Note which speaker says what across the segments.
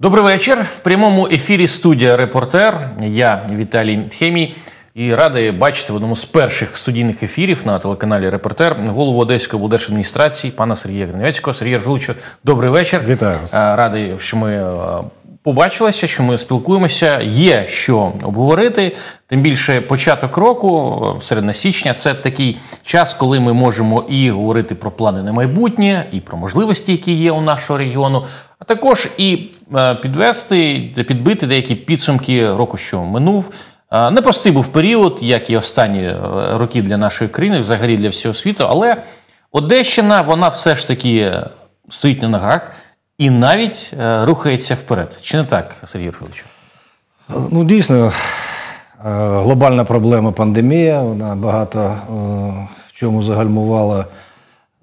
Speaker 1: Добрий вечір. В прямому ефірі студія Репортер. Я Віталій Хемій. І радий бачити в одному з перших студійних ефірів на телеканалі Репортер голову Одеської облдержадміністрації пана Сергія Гриневецького. Сергія Жиловичу, добрий вечір. Вітаю вас. Е, радий, що ми е, побачилися, що ми спілкуємося. Є що обговорити. Тим більше початок року, е, середина січня, це такий час, коли ми можемо і говорити про плани на майбутнє, і про можливості, які є у нашого регіону а також і е, підвести підбити деякі підсумки року, що минув. Е, непростий був період, як і останні е, роки для нашої країни, взагалі для всього світу. Але Одещина, вона все ж таки стоїть на ногах і навіть рухається вперед. Чи не так, Сергій Юрійович?
Speaker 2: Ну, дійсно, глобальна проблема пандемія. Вона багато в чому загальмувала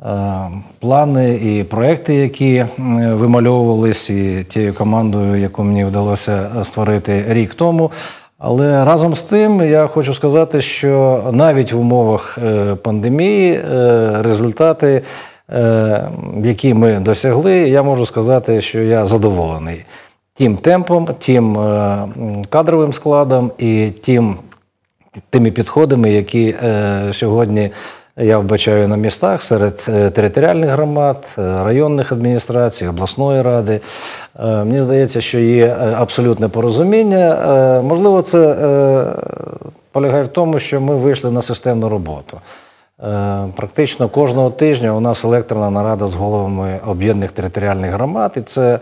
Speaker 2: Е, плани і проекти, які е, вимальовувались, і тією командою, яку мені вдалося е, створити рік тому. Але разом з тим я хочу сказати, що навіть в умовах пандемії результати, які ми досягли, я можу сказати, що я задоволений тим темпом, тим кадровим складом і тим, тими підходами, які сьогодні. Я вбачаю на містах серед е, територіальних громад, е, районних адміністрацій, обласної ради. Е, мені здається, що є абсолютне порозуміння. Можливо, це полягає в тому, що ми вийшли на системну роботу. Практично кожного тижня у нас електрона нарада з головами об'єднаних територіальних громад, і це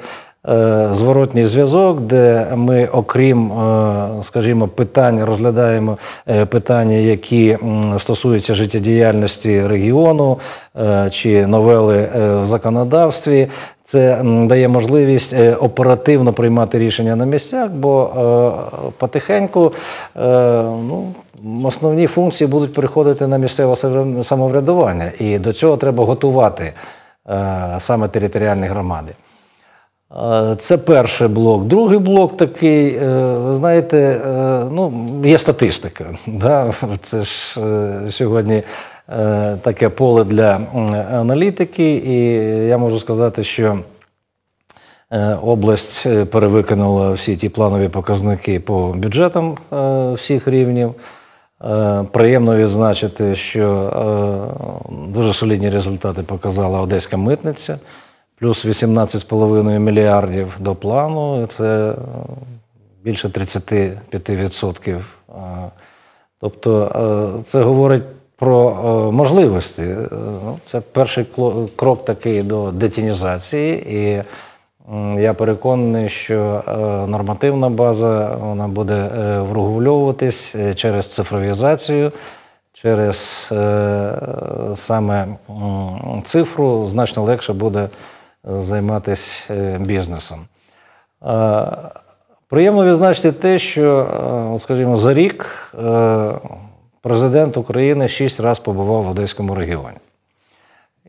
Speaker 2: Е, зворотній зв'язок, де ми, окрім, е, скажімо, питань розглядаємо е, питання, які стосуються життєдіяльності регіону чи новели в законодавстві. Це дає можливість оперативно приймати рішення на місцях, бо потихеньку ну. основні функції будуть переходити на місцеве самоврядування, і до цього треба готувати саме територіальні громади. Е, це перший блок. Другий блок такий, е, ви знаєте, е, ну, є статистика. Да? Це ж сьогодні таке поле для аналітики, і я можу сказати, що область перевиконала всі ті планові показники по бюджетам всіх рівнів. Приємно відзначити, що дуже солідні результати показала Одеська митниця плюс 18,5 мільярдів до плану. Це більше 35%. Тобто е, це говорить про е, можливості. Е, ну, це перший крок такий до детінізації. І я переконаний, що нормативна база вона буде врегульовуватись через цифровізацію, через саме цифру значно легше буде займатися е, бізнесом. Е, приємно відзначити те, що, е, скажімо, за рік президент України шість разів побував в Одеському регіоні.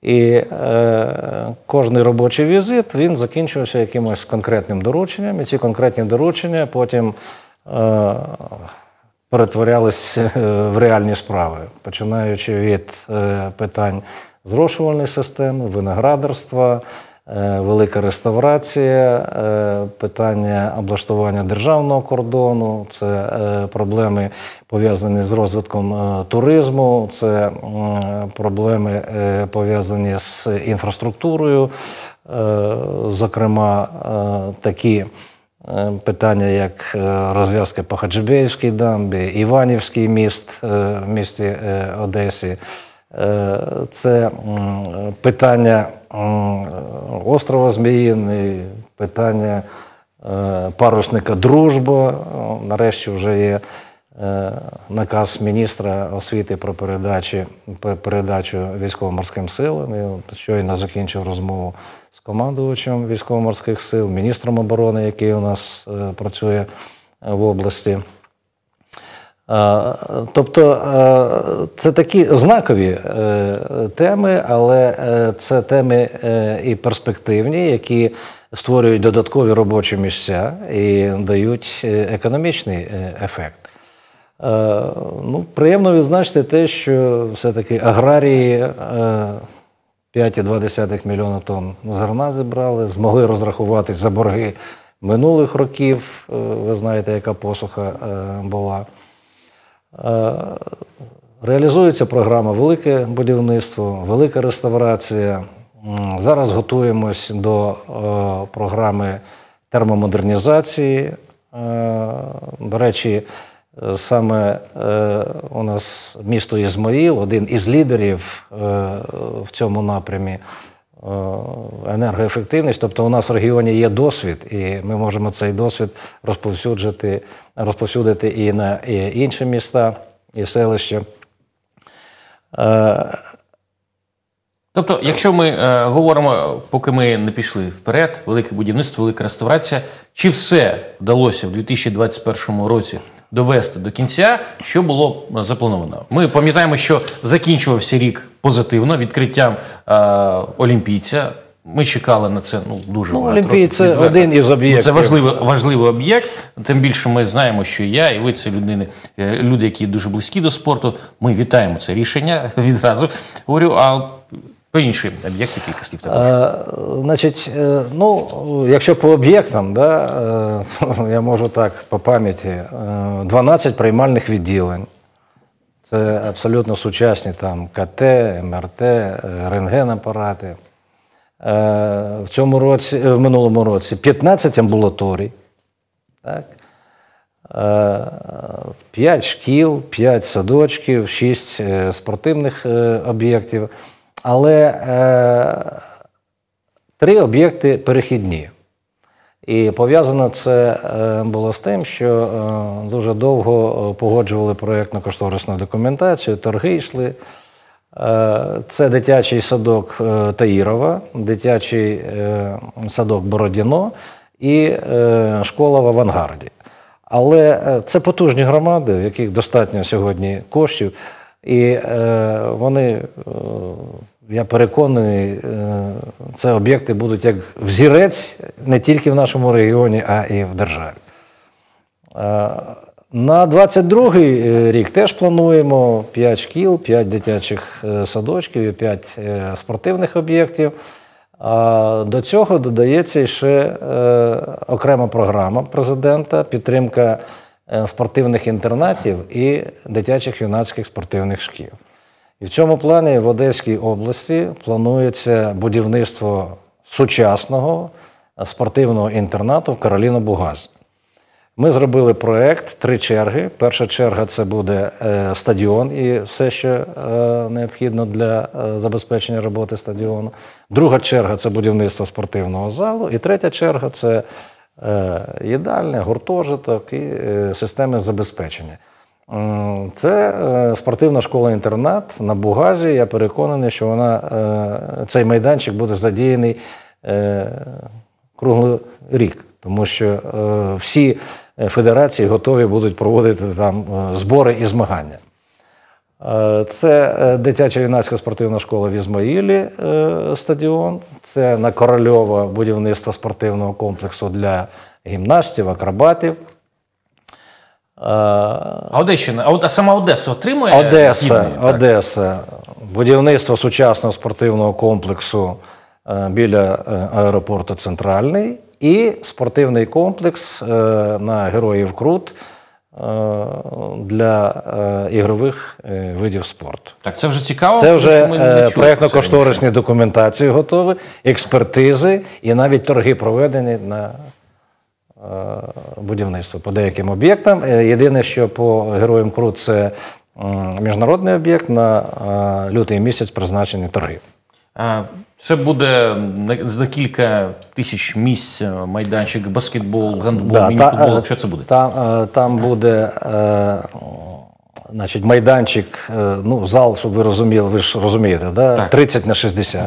Speaker 2: І е, кожний робочий візит він закінчувався якимось конкретним дорученням. І ці конкретні доручення потім е, перетворялись в реальні справи, починаючи від е, питань зрошувальної системи, виноградарства. Е, велика реставрація, е, питання облаштування державного кордону, це е, проблеми пов'язані з розвитком туризму, це проблеми пов'язані з інфраструктурою, зокрема такі. Питання як розв'язки по Хаджибеївській дамбі, Іванівський міст в місті Одесі. Е, це питання острова Зміїний, питання е, парусника Дружба. Е, нарешті вже є наказ міністра освіти про передачі, передачу військово-морським силам. Я щойно закінчив розмову з командувачем військово-морських сил, міністром оборони, який у нас працює в області. Тобто це такі знакові е, теми, але е, це теми е, і перспективні, які створюють додаткові робочі місця і дають економічний ефект. Ну, Приємно відзначити те, що все-таки аграрії 5,2 мільйона тонн зерна зібрали, змогли розрахуватись за борги минулих років. Ви знаєте, яка посуха була. Е, реалізується програма Велике будівництво, велика реставрація. Зараз готуємось до е, програми термомодернізації. Е, до речі, саме у нас місто Ізмаїл, один із лідерів в цьому напрямі. Е, енергоефективність. Тобто у нас в регіоні є досвід, і ми можемо цей досвід розповсюджити, розповсюдити і на і інші міста і селища.
Speaker 1: Е, Тобто, якщо ми е, говоримо, поки ми не пішли вперед, велике будівництво, велика реставрація, чи все вдалося в 2021 році довести до кінця, що було е, заплановано? Ми пам'ятаємо, що закінчувався рік позитивно відкриттям е, олімпійця. Ми чекали на це ну дуже ну, багато. Олімпій це відверто. один із об'єктів. Ну, це важливий важливий об'єкт. Тим більше ми знаємо, що я і ви це людини, е, люди, які дуже близькі до спорту. Ми вітаємо це рішення відразу. Говорю, а Ну, інші об'єкти, кількості також.
Speaker 2: Е, значить, е, ну, якщо по об'єктам, да, е, я можу так по пам'яті, 12 е, приймальних відділень. Це абсолютно сучасні там КТ, МРТ, рентген-апарати. В цьому році, в минулому році 15 амбулаторій, так? 5 шкіл, 5 садочків, 6 спортивних об'єктів. Але е, три об'єкти перехідні. І пов'язано це е, було з тим, що е, дуже довго е, погоджували проєктно-кошторисну документацію, торги йшли. Це дитячий садок Таїрова, дитячий садок Бородіно і школа в авангарді. Але це потужні громади, в яких достатньо сьогодні коштів, і вони я переконаний, е, це об'єкти будуть як взірець не тільки в нашому регіоні, а і в державі. Е, на 22-й е, рік теж плануємо 5 шкіл, 5 дитячих садочків і 5 спортивних об'єктів. А до цього додається ще окрема програма президента підтримка спортивних інтернатів і дитячих юнацьких спортивних шкіл. І в цьому плані в Одеській області планується будівництво сучасного е, спортивного інтернату в Кароліна Бугаз. Ми зробили проєкт три черги. Перша черга це буде е, стадіон і все, що е, необхідно для забезпечення роботи стадіону. Друга черга це будівництво спортивного залу. І третя черга це їдальня, гуртожиток і системи забезпечення. Е, це е, спортивна школа-інтернат на Бугазі. Я переконаний, що вона, е, цей майданчик буде задіяний круглий рік, тому що всі федерації готові будуть проводити там збори і змагання. Це дитяча юнацька спортивна школа в Ізмаїлі стадіон. Це на Корольова будівництво спортивного комплексу для гімнастів, акробатів.
Speaker 1: А Одещина, а сама Одеса отримує Одеса, гідний,
Speaker 2: Одеса, будівництво сучасного спортивного комплексу е, біля е, аеропорту Центральний і спортивний комплекс е, на Героїв Крут. Для ігрових видів спорту
Speaker 1: так це вже цікаво. Це вже проєктно-кошторисні
Speaker 2: документації готові, експертизи і навіть торги проведені на Е, будівництво по деяким об'єктам. Е, єдине, що по героям Кру це міжнародний об'єкт на е, лютий місяць призначені торги.
Speaker 1: Це буде за кілька тисяч місць майданчик, баскетбол, гандбол, да, мініфутбол. що це буде? Там
Speaker 2: там буде значить, майданчик, ну, зал, щоб ви розуміли, ви ж розумієте, да? 30 на 60.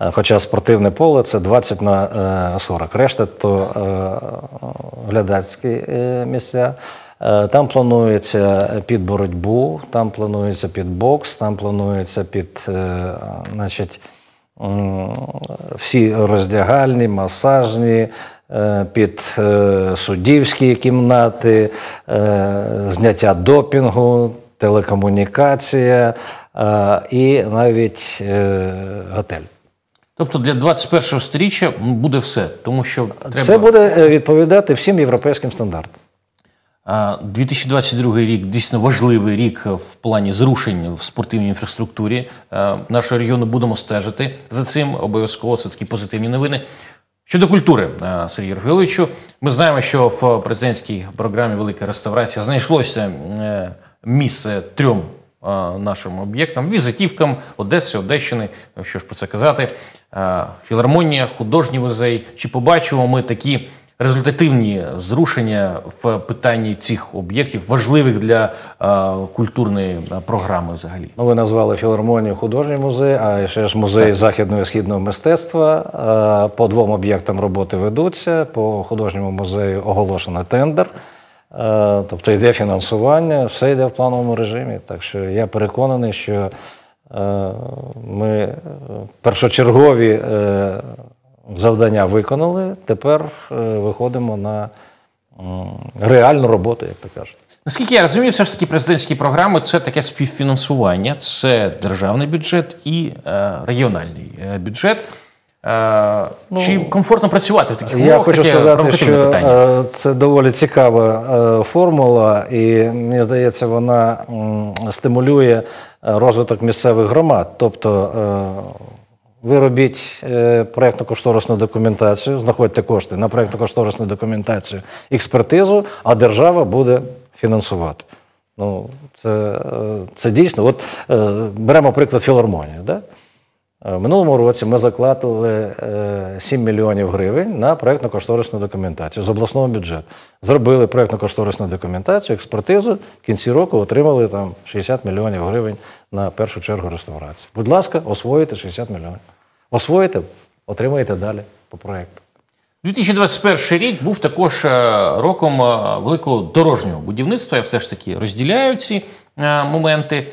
Speaker 2: Е, хоча спортивне поле це 20 на 40. Е, Решта то е, глядацькі місця. Там планується під боротьбу, там планується під бокс, там планується під значить, всі роздягальні, масажні, під суддівські кімнати, зняття допінгу. Телекомунікація
Speaker 1: і навіть готель. Тобто для 21-го сторіччя буде все, тому що треба... це
Speaker 2: буде е, відповідати всім європейським стандартам.
Speaker 1: 2022 рік дійсно важливий рік в плані зрушень в спортивній інфраструктурі е, нашого регіону. Будемо стежити за цим. Обов'язково це такі позитивні новини. Щодо культури, е, Сергія Рафаєловичу, ми знаємо, що в президентській програмі Велика реставрація знайшлося місце трьом нашим об'єктам, візитівкам Одеси, Одещини, ну, що ж про це казати, філармонія, художній музей. Чи побачимо ми такі результативні зрушення в питанні цих об'єктів, важливих для культурної програми? Взагалі,
Speaker 2: ну ви назвали філармонію художній музей, а ще ж музей західного і східного мистецтва. По двом об'єктам роботи ведуться. По художньому музею оголошено тендер. Е, тобто йде фінансування, все йде в плановому режимі. Так що я переконаний, що е, ми е, першочергові завдання виконали, тепер виходимо на реальну роботу, як то кажуть.
Speaker 1: Наскільки я розумію, все ж таки президентські програми це таке співфінансування, це державний бюджет і регіональний бюджет. Е, ну, комфортно працювати в таких умовах? Я хочу Таке сказати, що питання.
Speaker 2: Е, це доволі цікава е, формула, і мені здається, вона стимулює розвиток місцевих громад. Тобто ви робіть проєктно-кошторисну документацію, знаходьте кошти на проєктно-кошторисну документацію, експертизу, а держава буде фінансувати. Ну, Це це дійсно. От Беремо приклад філармонії. Да? Е, в минулому році ми закладали 7 е, мільйонів гривень на проєктно-кошторисну документацію з обласного бюджету. Зробили проєктно-кошторисну документацію, експертизу. В кінці року отримали там 60 мільйонів гривень на першу чергу реставрації. Будь ласка, освоїте 60 мільйонів. Освоїте, отримаєте далі по проєкту.
Speaker 1: 2021 рік був також е, роком е, великого дорожнього будівництва. Я все ж таки розділяю ці е, моменти.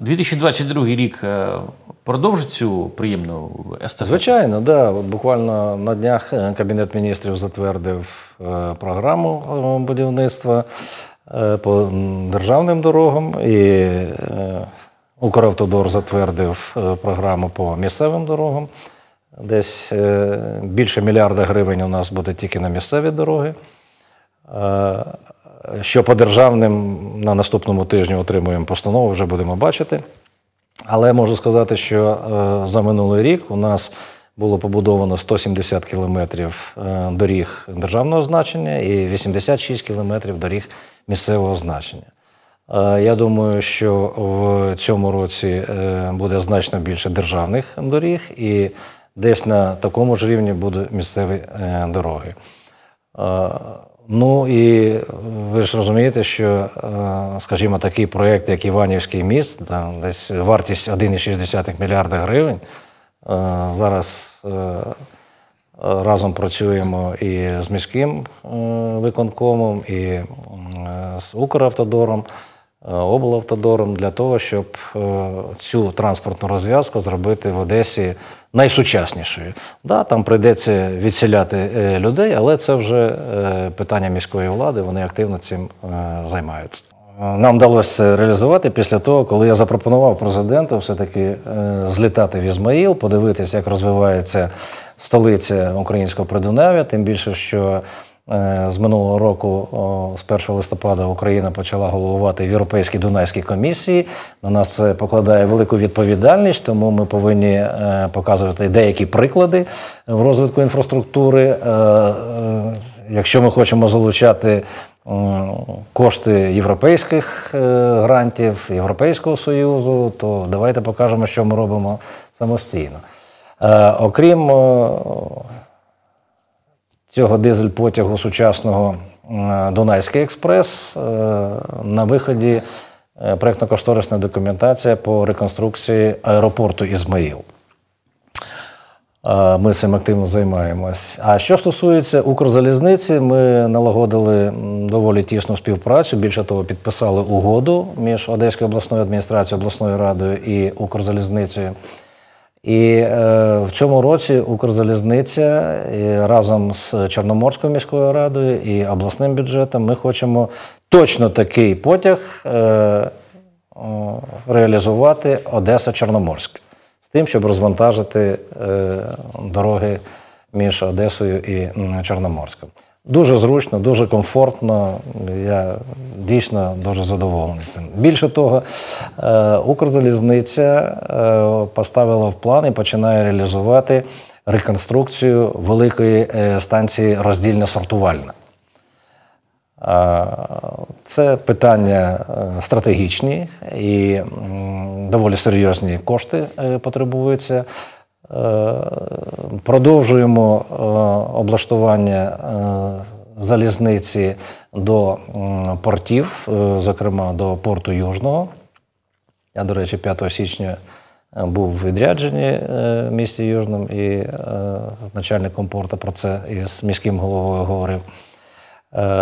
Speaker 1: 2022 рік продовжить цю приємну естафету? Звичайно,
Speaker 2: да. От буквально на днях Кабінет міністрів затвердив програму будівництва по державним дорогам і Укравтодор затвердив програму по місцевим дорогам. Десь е, більше мільярда гривень у нас буде тільки на місцеві дороги. Е, що по державним на наступному тижні отримуємо постанову, вже будемо бачити. Але можу сказати, що е, за минулий рік у нас було побудовано 170 кілометрів доріг державного значення і 86 кілометрів доріг місцевого значення. Я думаю, що в цьому році буде значно більше державних доріг. і десь на такому ж рівні будуть місцеві е, дороги. Е, ну і ви ж розумієте, що, е, скажімо, такий проєкт, як Іванівський міст, там десь вартість 1,6 мільярда гривень. Зараз разом працюємо і з міським виконкомом, і з Укравтодором. Е, облавтодором для того, щоб е, цю транспортну розв'язку зробити в Одесі найсучаснішою. Да, Там прийдеться відселяти е, людей, але це вже питання міської влади. Вони активно цим займаються. Нам вдалося це реалізувати після того, коли я запропонував президенту все-таки злітати в Ізмаїл, подивитися, як розвивається столиця українського Придунав'я, тим більше, що Е, з минулого року, з 1 листопада, Україна почала головувати в Європейській Дунайській комісії. На нас це покладає велику відповідальність, тому ми повинні е, показувати деякі приклади в розвитку інфраструктури. Е, якщо ми хочемо залучати кошти європейських грантів, Європейського союзу, то давайте покажемо, що ми робимо самостійно. Окрім цього дизель-потягу сучасного е, Дунайський експрес е, на виході е, проєктно-кошторисна документація по реконструкції аеропорту Ізмаїл. Ми цим активно займаємось. А що стосується Укрзалізниці, ми налагодили доволі тісну співпрацю. Більше того, підписали угоду між Одеською обласною адміністрацією, обласною радою і Укрзалізницею. І е, в цьому році Укрзалізниця і разом з Чорноморською міською радою і обласним бюджетом ми хочемо точно такий потяг е, реалізувати Одеса-Чорноморськ з тим, щоб розвантажити е, дороги між Одесою і Чорноморськом. Дуже зручно, дуже комфортно. Я дійсно дуже задоволений цим. Більше того, е, Укрзалізниця е, поставила в план і починає реалізувати реконструкцію великої е, станції роздільно-сортувальна. Це питання стратегічні і доволі серйозні кошти потребуються. Е, продовжуємо е, облаштування е, залізниці до портів, зокрема до порту Южного. Я, до речі, 5 січня був в відрядженні в місті Южному і начальником порту про це із міським головою говорив.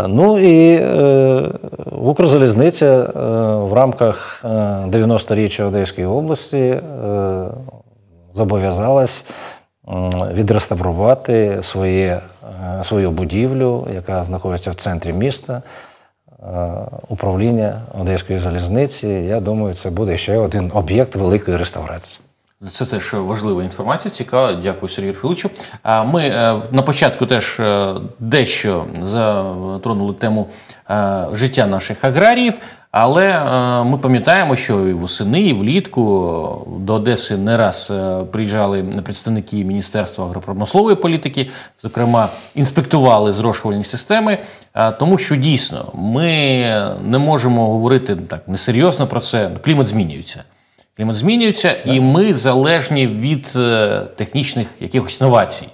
Speaker 2: Ну і Укрзалізниця в рамках 90-річчя Одеської області зобов'язалась відреставрувати своє, е, свою будівлю, яка знаходиться в центрі міста. Е, управління Одеської залізниці, я думаю, це буде ще один об'єкт великої реставрації.
Speaker 1: Це теж важлива інформація. Цікава. Дякую, Сергію А ми е, на початку теж дещо затронули тему життя наших аграріїв. Але е, ми пам'ятаємо, що і восени, і влітку до Одеси не раз е, приїжджали представники Міністерства агропромислової політики, зокрема, інспектували зрошувальні системи. Е, тому що дійсно ми не можемо говорити так несерйозно про це. Ну, клімат змінюється. Клімат змінюється, і ми залежні від технічних якихось новацій.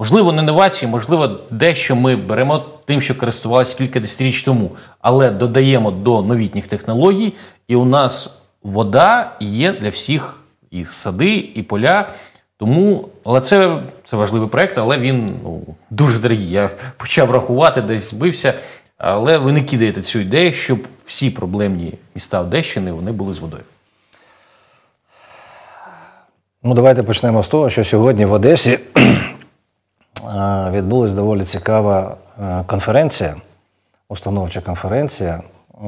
Speaker 1: Можливо, не новації, можливо, дещо ми беремо тим, що користувалися кілька десятиріч тому, але додаємо до новітніх технологій, і у нас вода є для всіх і сади, і поля. Тому, але це це важливий проект, але він ну, дуже дорогий. Я почав рахувати, десь збився. Але ви не кидаєте цю ідею, щоб всі проблемні міста Одещини вони були з водою.
Speaker 2: Ну, давайте почнемо з того, що сьогодні в Одесі відбулася доволі цікава е, конференція, установча конференція е,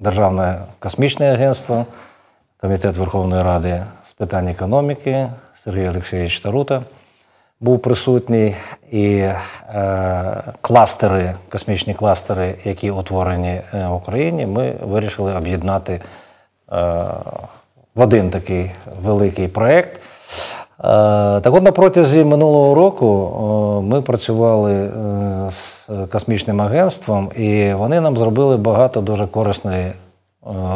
Speaker 2: Державне космічне агентство, Комітет Верховної Ради з питань економіки Сергій Олексійович Тарута був присутній, і е, кластери, космічні кластери, які утворені в Україні, ми вирішили об'єднати в один такий великий проєкт. Е, так от на протязі минулого року е, ми працювали е, з космічним агентством, і вони нам зробили багато дуже корисної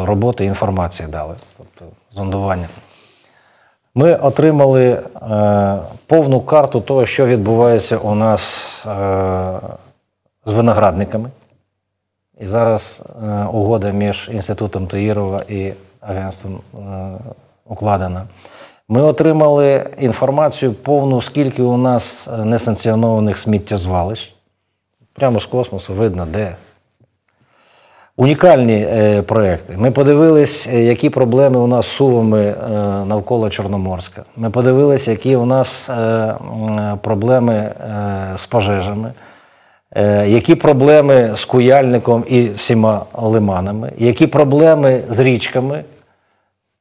Speaker 2: роботи інформації дали, тобто зондування. Ми отримали повну карту того, що відбувається у нас з виноградниками. І зараз угода між інститутом Таїрова і агентством укладена. Ми отримали інформацію повну, скільки у нас е, несанкціонованих сміттєзвалищ. Прямо з космосу видно, де. Унікальні е, проекти. Ми подивились, е, які проблеми у нас з сувами е, навколо Чорноморська. Ми подивилися, які у нас е, е проблеми з пожежами, які проблеми з куяльником і всіма лиманами, які проблеми з річками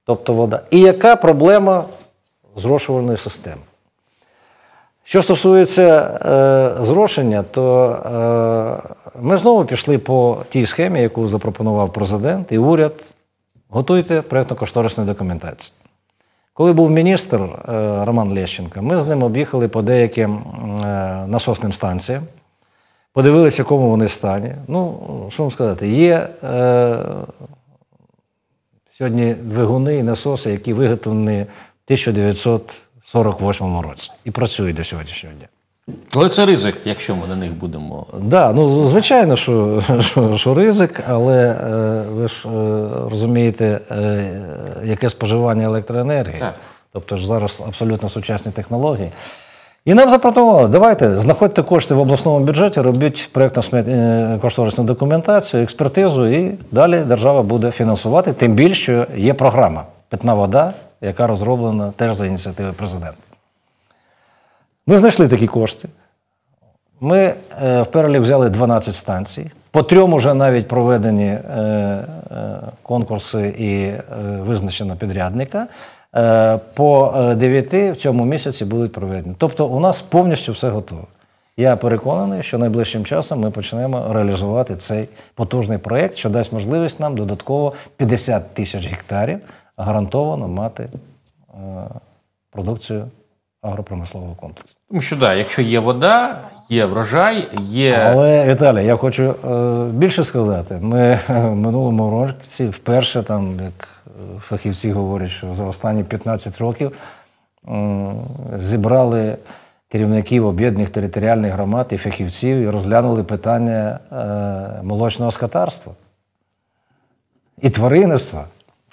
Speaker 2: тобто вода. І яка проблема зрошувальної системи? Що стосується е, зрошення, то е, ми знову пішли по тій схемі, яку запропонував президент і уряд. Готуйте проєктно-кошторисну документацію. Коли був міністр е, Роман Лещенко, ми з ним об'їхали по деяким е, насосним станціям, подивилися, в якому вони стані. Ну, що вам сказати, є е, сьогодні двигуни і насоси, які виготовлені в 1948 році і працюють до сьогоднішнього дня.
Speaker 1: Але це ризик, якщо ми на них будемо.
Speaker 2: Так, да, ну звичайно, що що, що ризик, але е, ви ж е, розумієте, е, яке споживання електроенергії. Так. Тобто ж зараз абсолютно сучасні технології. І нам запропонували, давайте знаходьте кошти в обласному бюджеті, робіть проєктно е, кошторисну документацію, експертизу, і далі держава буде фінансувати, тим більше що є програма Питна вода, яка розроблена теж за ініціативи президента. Ми знайшли такі кошти. Ми е, в перелік взяли 12 станцій. По трьом вже навіть проведені е, конкурси і визначено підрядника. Е, по 9 е, в цьому місяці будуть проведені. Тобто у нас повністю все готове. Я переконаний, що найближчим часом ми почнемо реалізувати цей потужний проєкт, що дасть можливість нам додатково 50 тисяч гектарів гарантовано мати е, продукцію агропромислового
Speaker 1: комплексу. Тому що да, якщо є вода, є врожай, є. Але
Speaker 2: Віталій, я хочу більше сказати. Ми в минулому році вперше там як фахівці говорять, що за останні 15 років зібрали керівників об'єднаних територіальних громад і фахівців і розглянули питання е, молочного скотарства і тваринництва,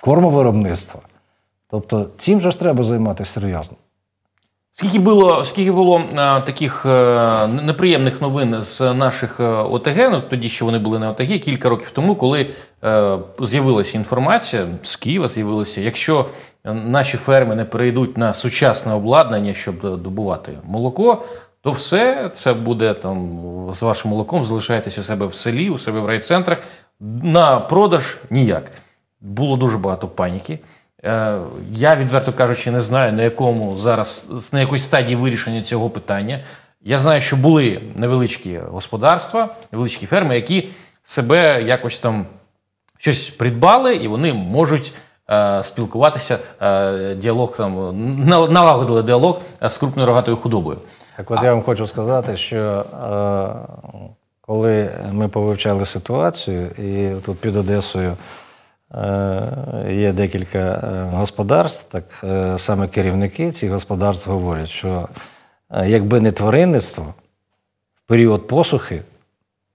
Speaker 2: кормовиробництва. Тобто цим же ж треба займатися серйозно.
Speaker 1: Скільки було скільки було а, е, таких а, е, неприємних новин з наших е, ОТГ, ну тоді ще вони були на ОТГ, кілька років тому, коли з'явилася інформація з Києва, з'явилася, якщо наші ферми не перейдуть на сучасне обладнання, щоб добувати молоко, то все це буде там з вашим молоком, залишаєтеся у себе в селі, у себе в райцентрах. На продаж ніяк. Було дуже багато паніки. Е, я відверто кажучи, не знаю на якому зараз на якій стадії вирішення цього питання. Я знаю, що були невеличкі господарства, невеличкі ферми, які себе якось там щось придбали, і вони можуть е, спілкуватися. Е, діалог там налагодили діалог е, з крупною рогатою худобою. Так, от а...
Speaker 2: я вам хочу сказати, що е, коли ми повивчали ситуацію, і тут під Одесою. Е, є декілька е, господарств, так е, саме керівники цих господарств говорять, що якби не тваринництво в період посухи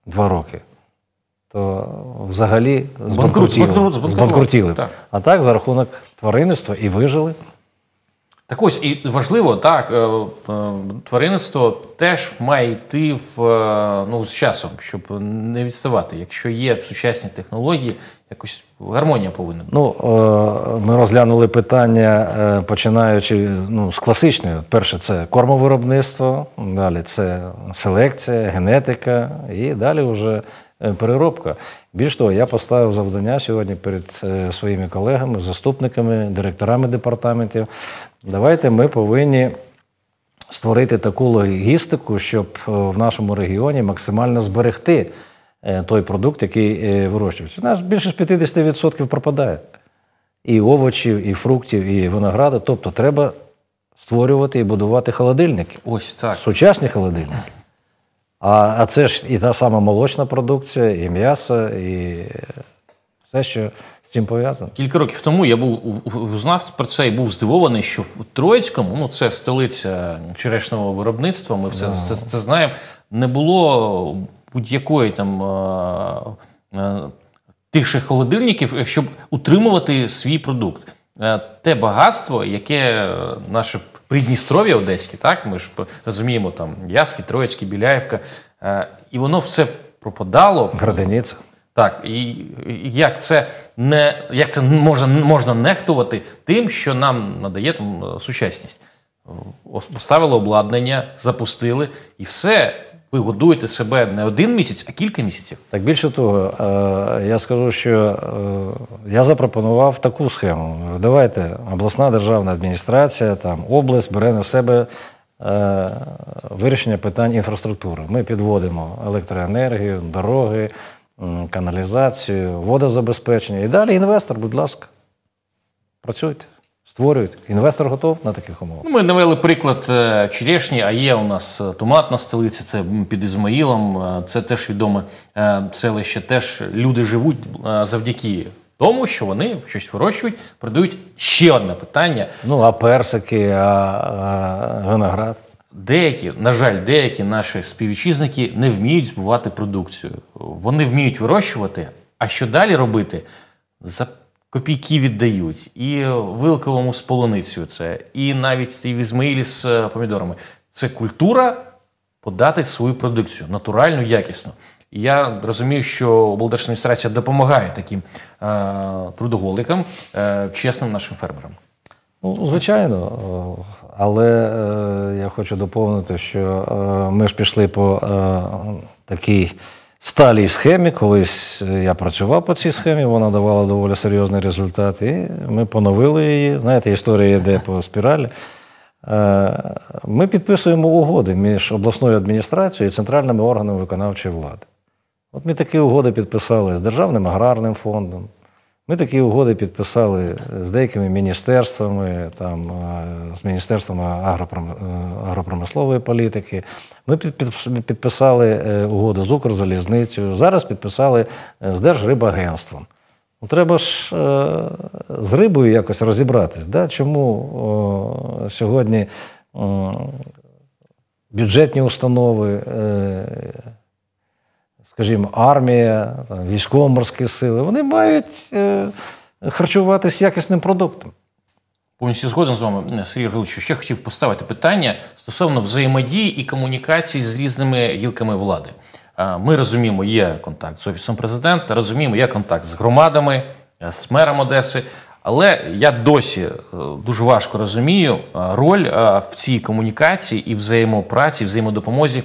Speaker 2: два роки, то взагалі збанкрутіли. Збанкрут, збанкрутіли. Так. А так за рахунок тваринництва і вижили.
Speaker 1: Так ось і важливо, так тваринництво теж має йти в ну з часом, щоб не відставати. Якщо є сучасні технології, якось. Гармонія повинна.
Speaker 2: Ну, е, ми розглянули питання, е, починаючи ну, з класичної. Перше, це кормовиробництво, далі це селекція, генетика і далі вже е, переробка. Більш того, я поставив завдання сьогодні перед своїми колегами, заступниками, директорами департаментів. Давайте ми повинні. Створити таку логістику, щоб в нашому регіоні максимально зберегти Е, той продукт, який е, вирощується. У нас більше з 50% пропадає. І овочів, і фруктів, і винограду. Тобто треба створювати і будувати холодильники. Ось так. Сучасні холодильники. А а це ж і та сама молочна продукція, і м'ясо, і е, все, що з цим пов'язано.
Speaker 1: Кілька років тому я був узнав про це і був здивований, що в Троїцькому, ну це столиця черешного виробництва, ми все це, це, це знаємо, не було будь-якої там е, е, тих же холодильників, е, щоб утримувати свій продукт. Те багатство, яке наше Придністров'я Одеське, так ми ж розуміємо, там Явське, Троїцьке, Біляєвка, і воно все пропадало. Градиниця. Так, і як це не як це можна можна нехтувати тим, що нам надає там сучасність? Поставили обладнання, запустили і все ви годуєте себе не один місяць, а кілька місяців.
Speaker 2: Так більше того, е, я скажу, що е, я запропонував таку схему. Давайте обласна державна адміністрація, там область бере на себе. Е, вирішення питань інфраструктури. Ми підводимо електроенергію, дороги, каналізацію, водозабезпечення. І далі інвестор, будь ласка, працюйте. Створюють інвестор готов на таких умовах.
Speaker 1: Ну, ми навели приклад е, черешні, а є у нас е, томатна столиця, це під Ізмаїлом. Е, це теж відоме селище. Теж люди живуть завдяки тому, що вони щось вирощують, продають ще одне питання.
Speaker 2: Ну а персики, а,
Speaker 1: а виноград. Деякі, на жаль, деякі наші співвітчизники не вміють збувати продукцію. Вони вміють вирощувати, а що далі робити? За копійки віддають, і Вилковому з полуницею це, і навіть і в Ізмаїлі з е, помідорами. Це культура подати свою продукцію натуральну, якісну. я розумію, що облдержадміністрація допомагає таким е, трудоголикам, е, чесним нашим фермерам.
Speaker 2: Ну, звичайно, е, але е, я хочу доповнити, що е, ми ж пішли по е, такій сталій схемі. Колись е, я працював по цій схемі, вона давала доволі серйозний результат. І ми поновили її. Знаєте, історія йде по спіралі. Е, ми підписуємо угоди між обласною адміністрацією і центральними органами виконавчої влади. От ми такі угоди підписали з Державним аграрним фондом. Ми такі угоди підписали е, з деякими міністерствами, там, е, з міністерством е, агропромислової політики. Ми підписали угоду з Укрзалізницею. Зараз підписали з Держрибагентством. Ну, треба ж з рибою якось розібратись. Да? Чому сьогодні бюджетні установи? скажімо, армія, військово-морські сили, вони мають е, харчуватися якісним
Speaker 1: продуктом. Повністю згоден з вами, е, Сергій Гриловичу, ще хотів поставити питання стосовно взаємодії і комунікації з різними гілками влади. Е, ми розуміємо, є контакт з офісом президента, розуміємо, є контакт з громадами, з мером Одеси. Але я досі дуже важко розумію роль в цій комунікації і взаємопраці, взаємодопомозі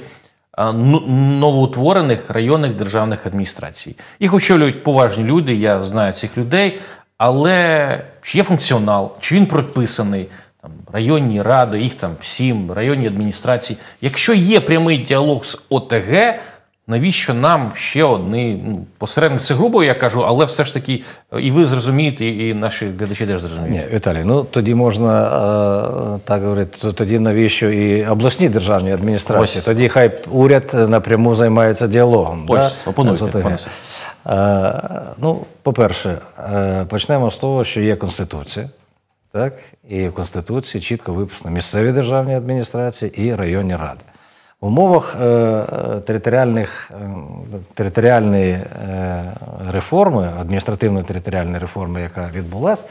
Speaker 1: Е, ну, новоутворених районних державних адміністрацій. Їх очолюють поважні люди, я знаю цих людей, але чи є функціонал, чи він прописаний, там районні ради, їх там сім, районні адміністрації. Якщо є прямий діалог з ОТГ, Навіщо нам ще одні ну, посередник? Це грубо, я кажу, але все ж таки е, і ви зрозумієте, і наші глядачі теж
Speaker 2: зрозуміють. Ні, Віталій, ну тоді можна е, так говорити, то тоді навіщо і обласні державні адміністрації? Ось. Тоді хай уряд напряму займається діалогом. Ось, да? опануйте, Е, ну, по-перше, е, почнемо з того, що є Конституція, так? і в Конституції чітко виписано місцеві державні адміністрації і районні ради. В умовах е, територіальних, е, територіальної е, реформи, адміністративної територіальної реформи, яка відбулась,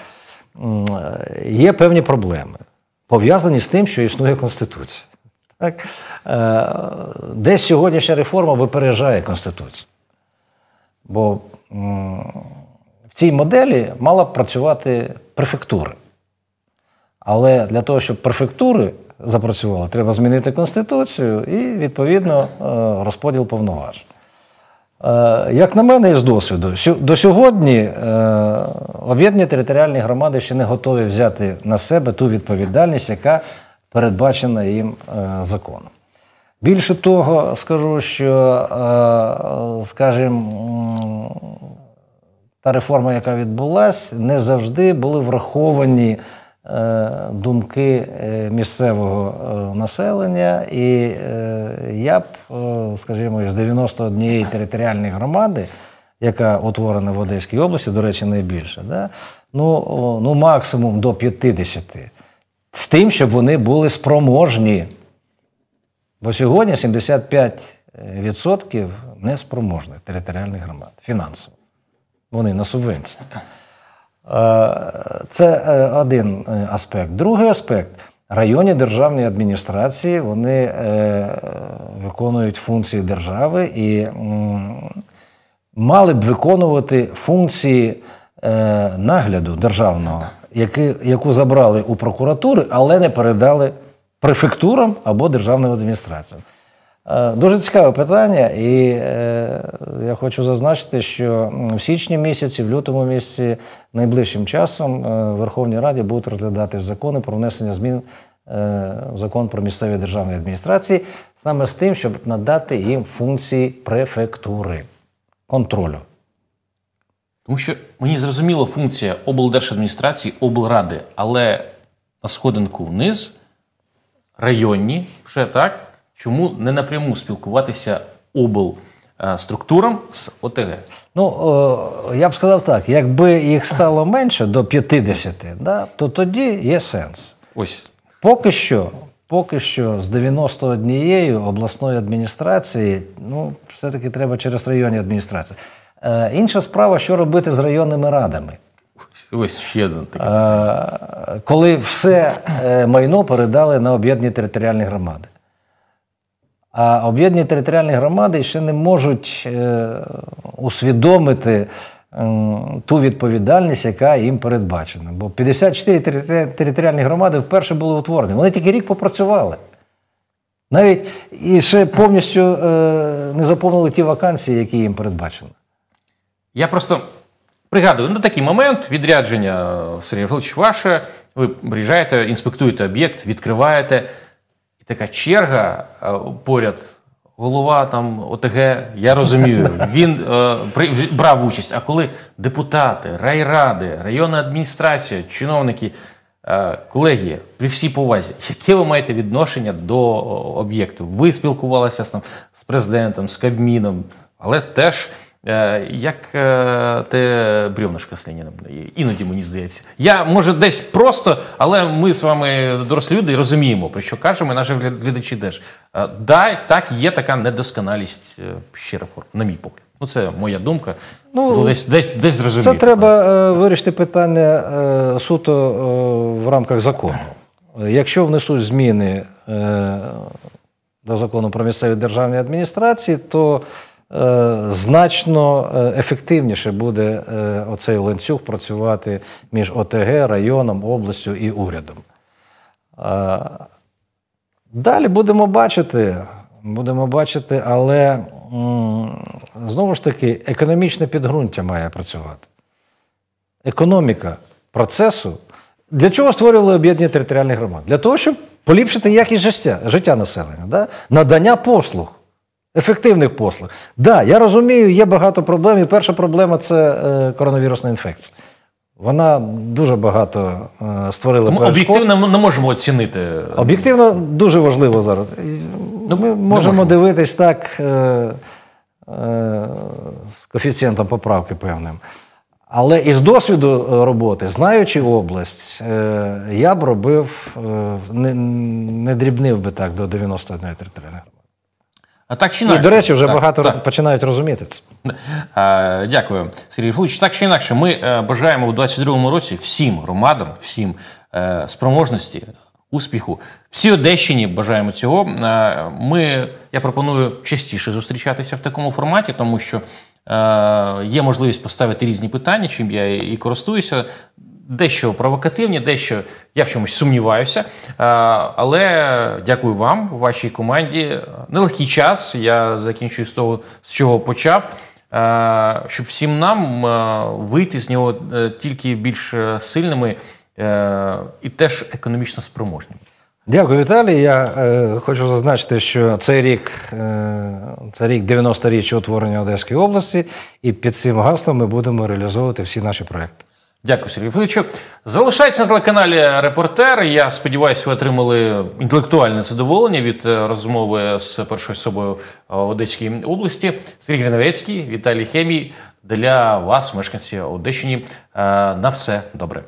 Speaker 2: є певні проблеми, пов'язані з тим, що існує Конституція. Так? Десь сьогоднішня реформа випереджає Конституцію. Бо в цій моделі мала б працювати префектури. Але для того, щоб префектури запрацювала. Треба змінити конституцію і відповідно е, розподіл повноважень. Е, як на мене, із досвіду, до сьогодні е, об'єднані територіальні громади ще не готові взяти на себе ту відповідальність, яка передбачена їм законом. Більше того, скажу, що, скажімо, та реформа, яка відбулась, не завжди були враховані Е, думки е, місцевого е, населення. І я б, скажімо, з 91 територіальної громади, яка утворена в Одеській області, до речі, найбільше, да? ну, ну максимум до 50, з тим, щоб вони були спроможні. Бо сьогодні 75% неспроможних територіальних громад фінансово. Вони на субвенції. Е, це е, один е, аспект. Другий аспект. Районні державні адміністрації вони виконують функції держави і мали б виконувати функції нагляду державного, яку забрали у прокуратури, але не передали префектурам або державним адміністраціям. Е, дуже цікаве питання, і е, я хочу зазначити, що в січні місяці, в лютому місяці, найближчим часом е, в Верховній Раді будуть розглядати закони про внесення змін е, в закон про місцеві державні адміністрації, саме з тим, щоб надати їм функції префектури
Speaker 1: контролю. Тому що мені зрозуміло функція облдержадміністрації, облради, але на сходинку вниз районні вже так чому не напряму спілкуватися обл? Е, структурам з ОТГ,
Speaker 2: ну е, я б сказав так: якби їх стало менше до 50, да, то тоді є сенс. Ось поки що, поки що, з 91 обласної адміністрації, ну все-таки треба через районні адміністрації. Е, інша справа, що робити з районними радами.
Speaker 1: Ось ще один
Speaker 2: такий. коли все майно передали на об'єднані територіальні громади. А об'єднані територіальні громади ще не можуть е, усвідомити ту відповідальність, яка їм передбачена. Бо 54 територіальні громади вперше були утворені. Вони тільки рік попрацювали. Навіть і ще повністю е, не заповнили ті вакансії, які їм передбачені.
Speaker 1: Я просто пригадую ну такий момент відрядження Сергій Валерійович, ваше. Ви приїжджаєте, інспектуєте об'єкт, відкриваєте така черга е, поряд. Голова там ОТГ, я розумію, він е, брав участь. А коли депутати, райради, районна адміністрація, чиновники, е, колеги, при всій повазі, яке ви маєте відношення до об'єкту? Ви спілкувалися з, там, з президентом, з Кабміном, але теж Е, як те брівнишко з Леніном. Іноді мені здається. Я може десь просто, але ми з вами дорослі люди і розуміємо, про що кажемо, і наші глядачі теж. Е, да, так, є така недосконалість ще реформ, на мій погляд. Ну, це моя думка. Ну, ну Десь десь, десь зрозуміло. Це
Speaker 2: треба е, вирішити питання е, суто е, в рамках закону. Якщо внесуть зміни е, до закону про місцеві державні адміністрації, то Е, значно е, ефективніше буде е, оцей ланцюг працювати між ОТГ, районом, областю і урядом. Далі будемо бачити, будемо бачити, але знову ж таки, економічне підґрунтя має працювати. Економіка процесу. Для чого створювали об'єднання територіальних громад? Для того, щоб поліпшити якість життя життя населення, да? надання послуг. Ефективних послуг. Так, да, я розумію, є багато проблем. І перша проблема це е, коронавірусна інфекція. Вона дуже багато е, створила перешкод. Об'єктивно
Speaker 1: не можемо оцінити. Об'єктивно дуже важливо зараз.
Speaker 2: Ну, ми можемо, можемо. дивитись так е, з коефіцієнтом поправки певним. Але із досвіду роботи, знаючи область, я б робив, не, не дрібнив би так до 91
Speaker 1: територіальної. А Так чи інакше. І, до речі, вже так, багато так.
Speaker 2: починають розуміти це.
Speaker 1: Дякую, Сергій Фулович. Так чи інакше, ми е, бажаємо у 22-му році всім громадам, всім е, спроможності, успіху. Всі Одещині бажаємо цього. Е, ми, Я пропоную частіше зустрічатися в такому форматі, тому що. Є можливість поставити різні питання, чим я і користуюся дещо провокативні, дещо я в чомусь сумніваюся. Але дякую вам, вашій команді. Нелегкий час. Я закінчую з того, з чого почав. Щоб всім нам вийти з нього е, тільки більш е, сильними е, і теж економічно спроможними.
Speaker 2: Дякую, Віталій. Я хочу зазначити, що цей рік це рік 90-річчя утворення Одеської області, і під цим гаслом ми будемо реалізовувати всі наші проекти.
Speaker 1: Дякую, Сергій Федоровичу. Залишайтеся на телеканалі Репортер. Я сподіваюся, ви отримали інтелектуальне задоволення від е, розмови з першою особою в е, Одеській області. Сергій Гриневецький, Віталій Хемій. Для вас, мешканці Одещині, е, на все добре.